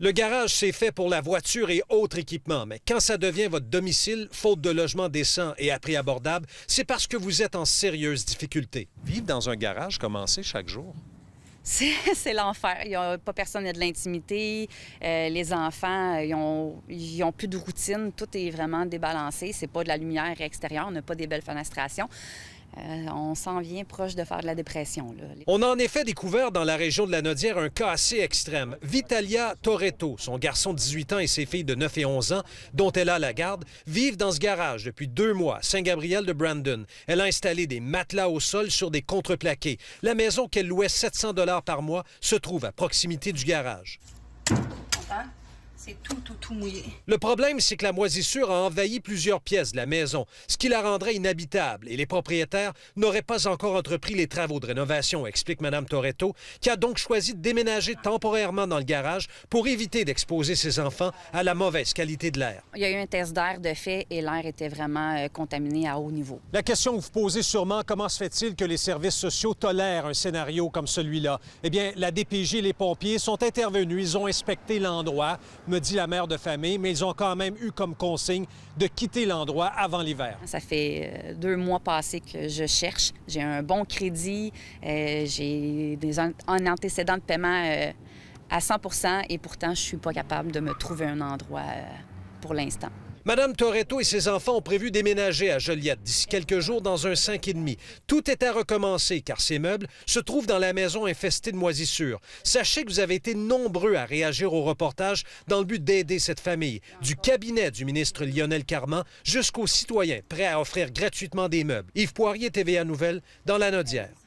Le garage, c'est fait pour la voiture et autres équipements, mais quand ça devient votre domicile, faute de logement décent et à prix abordable, c'est parce que vous êtes en sérieuse difficulté. Vivre dans un garage, commencer chaque jour? C'est l'enfer. Il a pas personne, n'a de l'intimité. Euh, les enfants, euh, ils ont, ont, plus de routine. Tout est vraiment débalancé. C'est pas de la lumière extérieure. On n'a pas des belles fenestrations. Euh, on s'en vient proche de faire de la dépression. On a en effet découvert dans la région de la Nodière un cas assez extrême. Vitalia Toretto, son garçon de 18 ans et ses filles de 9 et 11 ans, dont elle a la garde, vivent dans ce garage depuis deux mois, Saint-Gabriel de Brandon. Elle a installé des matelas au sol sur des contreplaqués. La maison qu'elle louait 700 dollars par mois se trouve à proximité du garage. Le problème, c'est que la moisissure a envahi plusieurs pièces de la maison, ce qui la rendrait inhabitable et les propriétaires n'auraient pas encore entrepris les travaux de rénovation, explique Mme Toretto, qui a donc choisi de déménager temporairement dans le garage pour éviter d'exposer ses enfants à la mauvaise qualité de l'air. Il y a eu un test d'air de fait et l'air était vraiment euh, contaminé à haut niveau. La question que vous posez sûrement, comment se fait-il que les services sociaux tolèrent un scénario comme celui-là? Eh bien, la DPJ et les pompiers sont intervenus, ils ont inspecté l'endroit dit la mère de famille, mais ils ont quand même eu comme consigne de quitter l'endroit avant l'hiver. Ça fait euh, deux mois passés que je cherche. J'ai un bon crédit, euh, j'ai des un antécédent de paiement euh, à 100 et pourtant, je suis pas capable de me trouver un endroit pour l'instant. Madame Toretto et ses enfants ont prévu déménager à Joliette d'ici quelques jours dans un demi. Tout est à recommencer car ces meubles se trouvent dans la maison infestée de moisissures. Sachez que vous avez été nombreux à réagir au reportage dans le but d'aider cette famille, du cabinet du ministre Lionel Carman jusqu'aux citoyens prêts à offrir gratuitement des meubles. Yves Poirier, TVA Nouvelle, dans la Nodière.